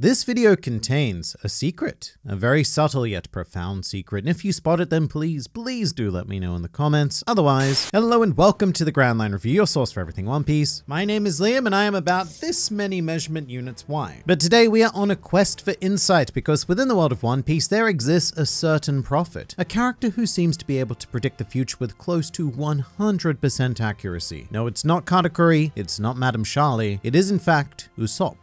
This video contains a secret, a very subtle yet profound secret, and if you spot it then please, please do let me know in the comments. Otherwise, hello and welcome to the Grand Line Review, your source for everything One Piece. My name is Liam and I am about this many measurement units wide. But today we are on a quest for insight because within the world of One Piece there exists a certain prophet, a character who seems to be able to predict the future with close to 100% accuracy. No, it's not Katakuri, it's not Madame Charlie, it is in fact Usopp.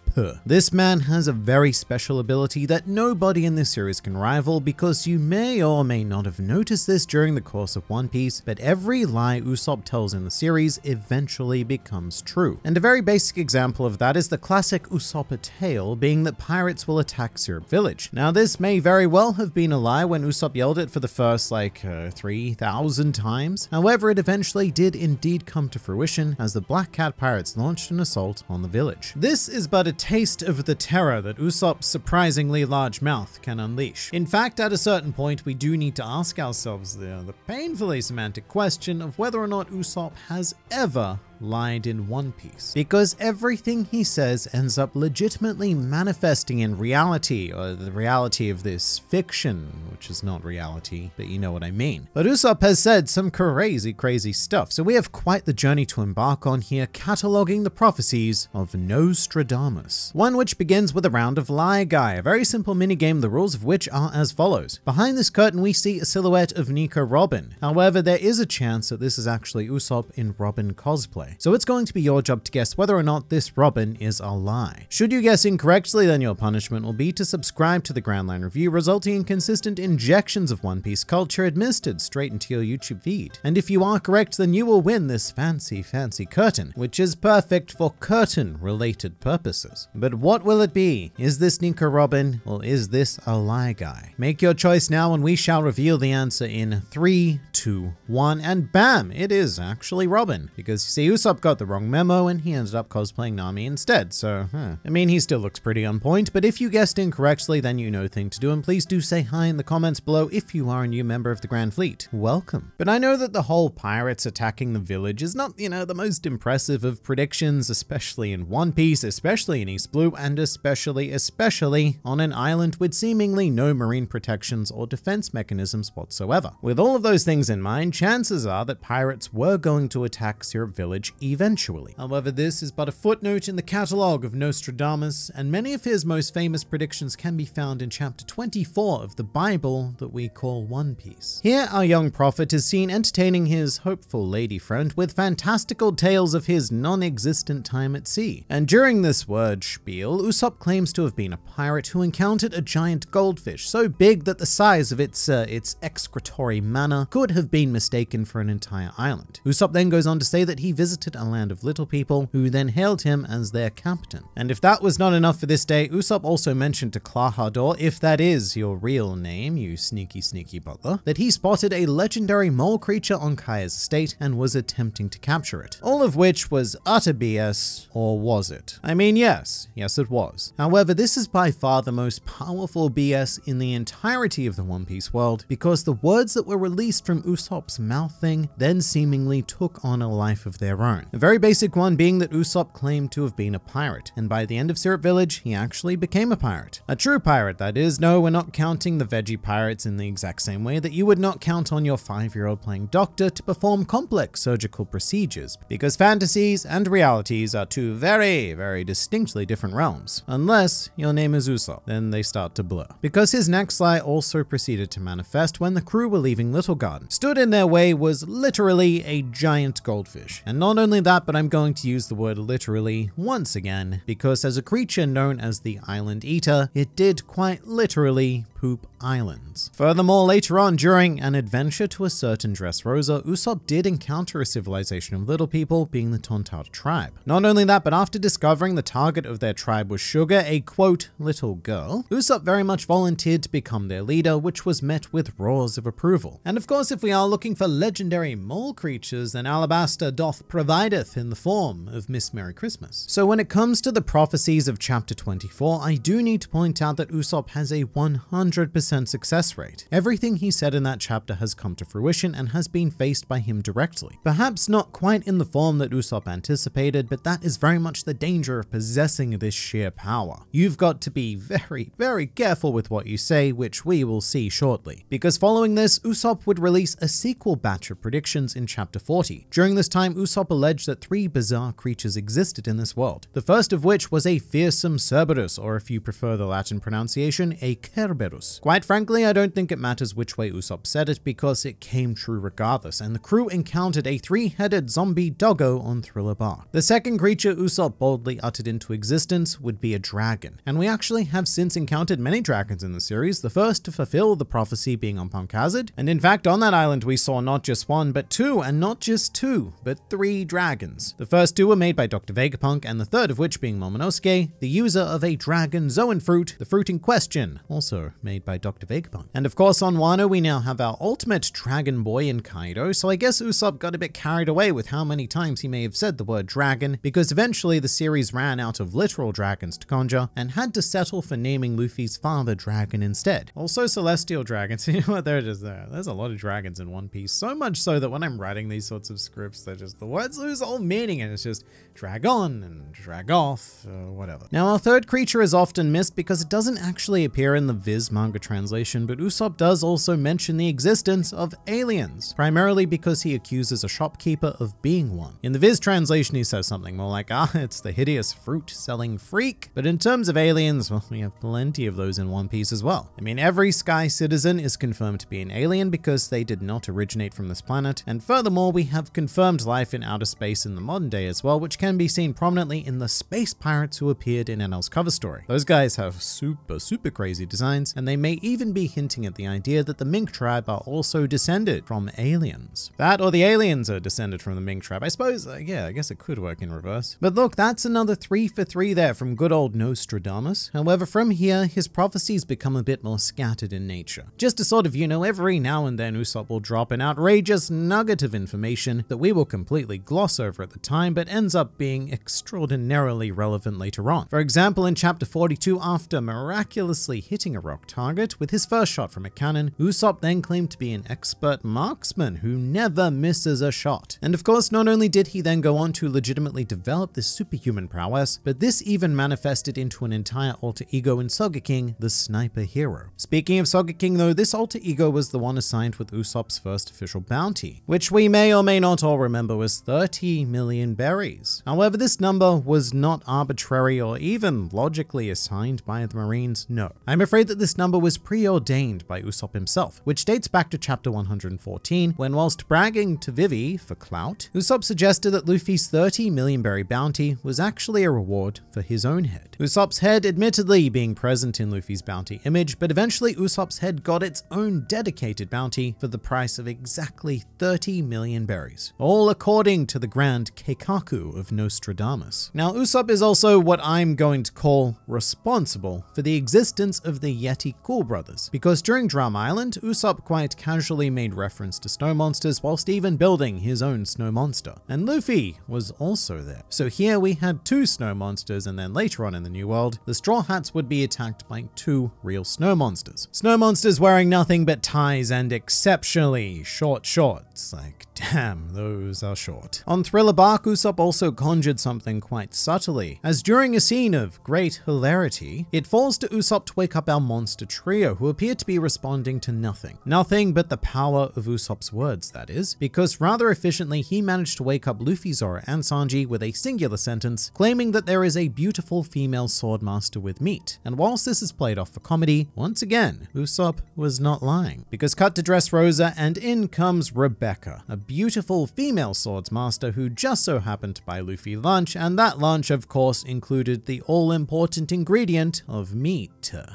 This man has a very special ability that nobody in this series can rival because you may or may not have noticed this during the course of One Piece, but every lie Usopp tells in the series eventually becomes true. And a very basic example of that is the classic Usopp tale being that pirates will attack Syrup Village. Now this may very well have been a lie when Usopp yelled it for the first like uh, 3,000 times. However, it eventually did indeed come to fruition as the Black Cat Pirates launched an assault on the village. This is but a taste of the terror that Usopp's surprisingly large mouth can unleash. In fact, at a certain point, we do need to ask ourselves the, the painfully semantic question of whether or not Usopp has ever lied in One Piece, because everything he says ends up legitimately manifesting in reality, or the reality of this fiction, which is not reality, but you know what I mean. But Usopp has said some crazy, crazy stuff, so we have quite the journey to embark on here, cataloguing the prophecies of Nostradamus. One which begins with a round of Lie Guy, a very simple minigame, the rules of which are as follows. Behind this curtain, we see a silhouette of Nico Robin. However, there is a chance that this is actually Usopp in Robin cosplay lie. So it's going to be your job to guess whether or not this Robin is a lie. Should you guess incorrectly, then your punishment will be to subscribe to the Groundline Review, resulting in consistent injections of One Piece culture administered straight into your YouTube feed. And if you are correct, then you will win this fancy, fancy curtain, which is perfect for curtain-related purposes. But what will it be? Is this Nico Robin, or is this a lie guy? Make your choice now and we shall reveal the answer in three, two, one, and bam, it is actually Robin. Because you see, Usopp got the wrong memo and he ended up cosplaying Nami instead, so huh. I mean, he still looks pretty on point, but if you guessed incorrectly, then you know thing to do, and please do say hi in the comments below if you are a new member of the Grand Fleet. Welcome. But I know that the whole pirates attacking the village is not, you know, the most impressive of predictions, especially in One Piece, especially in East Blue, and especially, especially on an island with seemingly no marine protections or defense mechanisms whatsoever. With all of those things in mind, chances are that pirates were going to attack Syrup Village eventually. However, this is but a footnote in the catalogue of Nostradamus, and many of his most famous predictions can be found in chapter 24 of the Bible that we call One Piece. Here, our young prophet is seen entertaining his hopeful lady friend with fantastical tales of his non-existent time at sea. And during this word spiel, Usopp claims to have been a pirate who encountered a giant goldfish so big that the size of its, uh, its excretory manner could have been mistaken for an entire island. Usopp then goes on to say that he visited a land of little people who then hailed him as their captain. And if that was not enough for this day, Usopp also mentioned to Klahador, if that is your real name, you sneaky sneaky butler, that he spotted a legendary mole creature on Kaya's estate and was attempting to capture it. All of which was utter BS, or was it? I mean, yes, yes it was. However, this is by far the most powerful BS in the entirety of the One Piece world because the words that were released from Usopp's mouth thing then seemingly took on a life of their a own. very basic one being that Usopp claimed to have been a pirate, and by the end of Syrup Village, he actually became a pirate. A true pirate, that is. No, we're not counting the veggie pirates in the exact same way that you would not count on your five-year-old playing doctor to perform complex surgical procedures, because fantasies and realities are two very, very distinctly different realms. Unless your name is Usopp, then they start to blur. Because his next lie also proceeded to manifest when the crew were leaving Little Garden. Stood in their way was literally a giant goldfish, and not not only that, but I'm going to use the word literally once again, because as a creature known as the Island Eater, it did quite literally poop islands. Furthermore, later on during an adventure to a certain Dressrosa, Usopp did encounter a civilization of little people, being the Tontata tribe. Not only that, but after discovering the target of their tribe was Sugar, a quote, little girl, Usopp very much volunteered to become their leader, which was met with roars of approval. And of course, if we are looking for legendary mole creatures, then Alabasta doth pro provideth in the form of Miss Merry Christmas. So when it comes to the prophecies of chapter 24, I do need to point out that Usopp has a 100% success rate. Everything he said in that chapter has come to fruition and has been faced by him directly. Perhaps not quite in the form that Usopp anticipated, but that is very much the danger of possessing this sheer power. You've got to be very, very careful with what you say, which we will see shortly. Because following this, Usopp would release a sequel batch of predictions in chapter 40. During this time, Usopp alleged that three bizarre creatures existed in this world, the first of which was a fearsome Cerberus, or if you prefer the Latin pronunciation, a Cerberus. Quite frankly, I don't think it matters which way Usopp said it because it came true regardless, and the crew encountered a three-headed zombie doggo on Thriller Bark. The second creature Usopp boldly uttered into existence would be a dragon, and we actually have since encountered many dragons in the series, the first to fulfill the prophecy being on Pankazid, and in fact on that island we saw not just one, but two, and not just two, but three dragons. The first two were made by Dr. Vegapunk, and the third of which being Momonosuke, the user of a dragon Zoan fruit, the fruit in question, also made by Dr. Vegapunk. And of course on Wano we now have our ultimate dragon boy in Kaido, so I guess Usopp got a bit carried away with how many times he may have said the word dragon, because eventually the series ran out of literal dragons to conjure, and had to settle for naming Luffy's father dragon instead. Also celestial dragons, you know what, there it is uh, there. There's a lot of dragons in One Piece, so much so that when I'm writing these sorts of scripts, they're just, the word Let's lose all meaning and it's just drag on and drag off, or uh, whatever. Now our third creature is often missed because it doesn't actually appear in the Viz manga translation, but Usopp does also mention the existence of aliens, primarily because he accuses a shopkeeper of being one. In the Viz translation, he says something more like, ah, it's the hideous fruit selling freak. But in terms of aliens, well, we have plenty of those in One Piece as well. I mean, every Sky Citizen is confirmed to be an alien because they did not originate from this planet. And furthermore, we have confirmed life in outer outer space in the modern day as well, which can be seen prominently in the space pirates who appeared in NL's cover story. Those guys have super, super crazy designs, and they may even be hinting at the idea that the Mink tribe are also descended from aliens. That or the aliens are descended from the Mink tribe. I suppose, uh, yeah, I guess it could work in reverse. But look, that's another three for three there from good old Nostradamus. However, from here, his prophecies become a bit more scattered in nature. Just to sort of, you know, every now and then Usopp will drop an outrageous nugget of information that we will completely gloss over at the time, but ends up being extraordinarily relevant later on. For example, in chapter 42, after miraculously hitting a rock target with his first shot from a cannon, Usopp then claimed to be an expert marksman who never misses a shot. And of course, not only did he then go on to legitimately develop this superhuman prowess, but this even manifested into an entire alter ego in Saga King, the sniper hero. Speaking of Saga King though, this alter ego was the one assigned with Usopp's first official bounty, which we may or may not all remember was the 30 million berries. However, this number was not arbitrary or even logically assigned by the Marines, no. I'm afraid that this number was preordained by Usopp himself, which dates back to chapter 114, when whilst bragging to Vivi for clout, Usopp suggested that Luffy's 30 million berry bounty was actually a reward for his own head. Usopp's head admittedly being present in Luffy's bounty image, but eventually Usopp's head got its own dedicated bounty for the price of exactly 30 million berries, all according to the grand Keikaku of Nostradamus. Now, Usopp is also what I'm going to call responsible for the existence of the Yeti Cool Brothers, because during Drum Island, Usopp quite casually made reference to snow monsters whilst even building his own snow monster. And Luffy was also there. So here we had two snow monsters and then later on in the New World, the Straw Hats would be attacked by two real snow monsters. Snow monsters wearing nothing but ties and exceptionally short shorts. Like, damn, those are short. On Thriller Bark, Usopp also conjured something quite subtly, as during a scene of great hilarity, it falls to Usopp to wake up our monster trio, who appear to be responding to nothing. Nothing but the power of Usopp's words, that is, because rather efficiently he managed to wake up Luffy, Zoro, and Sanji with a singular sentence claiming that there is a beautiful female swordmaster with meat. And whilst this is played off for comedy, once again, Usopp was not lying. Because cut to Dressrosa and in comes Rebecca, a beautiful female swordsmaster Master who just so happened to buy Luffy lunch, and that lunch of course included the all-important ingredient of meat.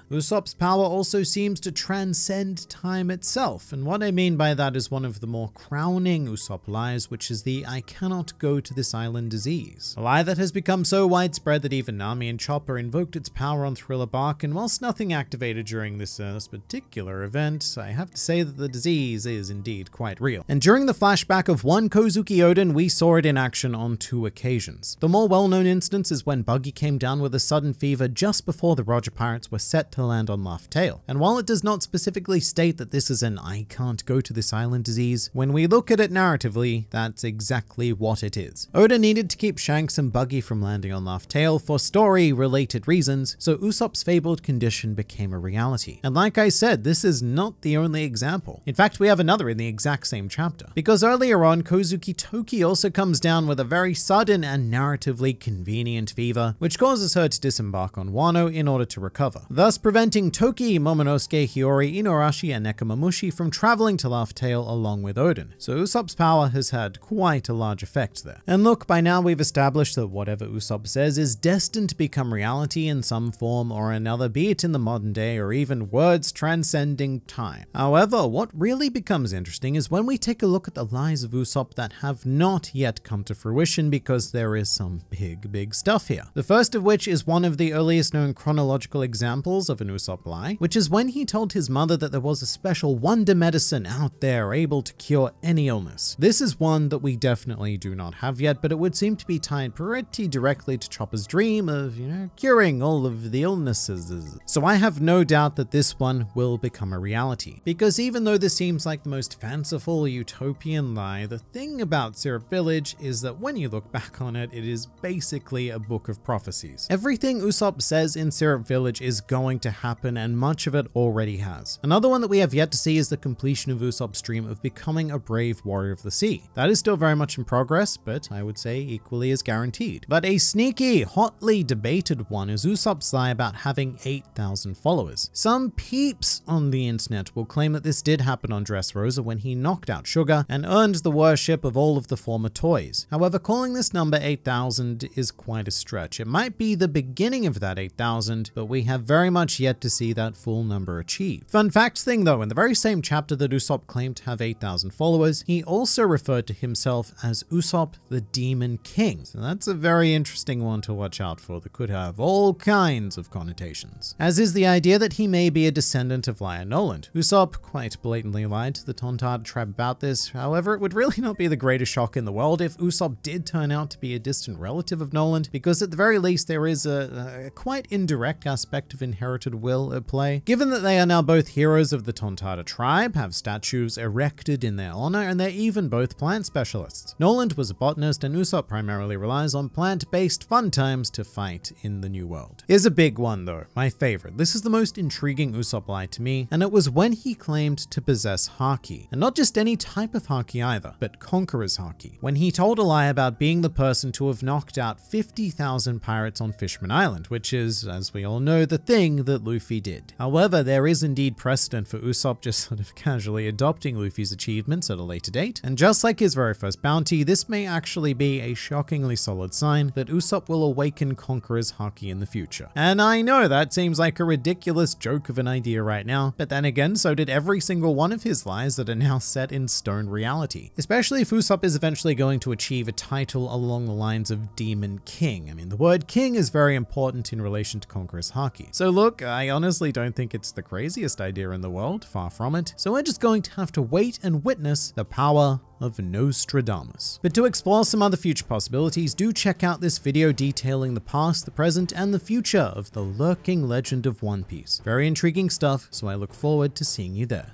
Usopp's power also seems to transcend time itself, and what I mean by that is one of the more crowning Usopp lies, which is the I cannot go to this island disease. A lie that has become so widespread that even Nami and Chopper invoked its power on Thriller Bark, and whilst nothing activated during this, uh, this particular event, I have to say that the disease is indeed quite real. And during the flashback of one Kozuki Odin, we saw it in action on two occasions. The more well-known instance is when Buggy came down with a sudden fever just before the Roger Pirates were set to land on Laugh Tale. And while it does not specifically state that this is an I can't go to this island disease, when we look at it narratively, that's exactly what it is. Oda needed to keep Shanks and Buggy from landing on Laugh Tale for story-related reasons, so Usopp's fabled condition became a reality. And like I said, this is not the only example. In fact, we have another in the exact same chapter. Because earlier on, Kozuki Tokyo also comes down with a very sudden and narratively convenient fever, which causes her to disembark on Wano in order to recover, thus preventing Toki, Momonosuke, Hiyori, Inoroshi, and Nekamamushi from traveling to Laugh Tale along with Odin, so Usopp's power has had quite a large effect there. And look, by now we've established that whatever Usopp says is destined to become reality in some form or another, be it in the modern day or even words transcending time. However, what really becomes interesting is when we take a look at the lies of Usopp that have not not yet come to fruition because there is some big, big stuff here. The first of which is one of the earliest known chronological examples of an Usopp lie, which is when he told his mother that there was a special wonder medicine out there able to cure any illness. This is one that we definitely do not have yet, but it would seem to be tied pretty directly to Chopper's dream of, you know, curing all of the illnesses. So I have no doubt that this one will become a reality. Because even though this seems like the most fanciful utopian lie, the thing about syrup Village is that when you look back on it, it is basically a book of prophecies. Everything Usopp says in Syrup Village is going to happen and much of it already has. Another one that we have yet to see is the completion of Usopp's dream of becoming a brave warrior of the sea. That is still very much in progress, but I would say equally as guaranteed. But a sneaky, hotly debated one is Usopp's lie about having 8,000 followers. Some peeps on the internet will claim that this did happen on Dressrosa when he knocked out Sugar and earned the worship of all of the former toys. However, calling this number 8000 is quite a stretch. It might be the beginning of that 8000, but we have very much yet to see that full number achieved. Fun fact thing though, in the very same chapter that Usopp claimed to have 8000 followers, he also referred to himself as Usopp the Demon King. So that's a very interesting one to watch out for that could have all kinds of connotations. As is the idea that he may be a descendant of Lion Noland. Usopp quite blatantly lied to the Tontard tribe about this, however it would really not be the greatest shock in the world if Usopp did turn out to be a distant relative of Noland, because at the very least there is a, a quite indirect aspect of inherited will at play. Given that they are now both heroes of the Tontata tribe, have statues erected in their honor, and they're even both plant specialists. Noland was a botanist and Usopp primarily relies on plant-based fun times to fight in the New World. Here's a big one though, my favorite. This is the most intriguing Usopp lie to me, and it was when he claimed to possess Haki. And not just any type of Haki either, but Conqueror's Haki when he told a lie about being the person to have knocked out 50,000 pirates on Fishman Island, which is, as we all know, the thing that Luffy did. However, there is indeed precedent for Usopp just sort of casually adopting Luffy's achievements at a later date, and just like his very first bounty, this may actually be a shockingly solid sign that Usopp will awaken Conqueror's Haki in the future. And I know that seems like a ridiculous joke of an idea right now, but then again, so did every single one of his lies that are now set in stone reality, especially if Usopp is eventually going to achieve a title along the lines of Demon King. I mean, the word king is very important in relation to Conqueror's Haki. So look, I honestly don't think it's the craziest idea in the world, far from it. So we're just going to have to wait and witness the power of Nostradamus. But to explore some other future possibilities, do check out this video detailing the past, the present, and the future of the lurking legend of One Piece. Very intriguing stuff, so I look forward to seeing you there.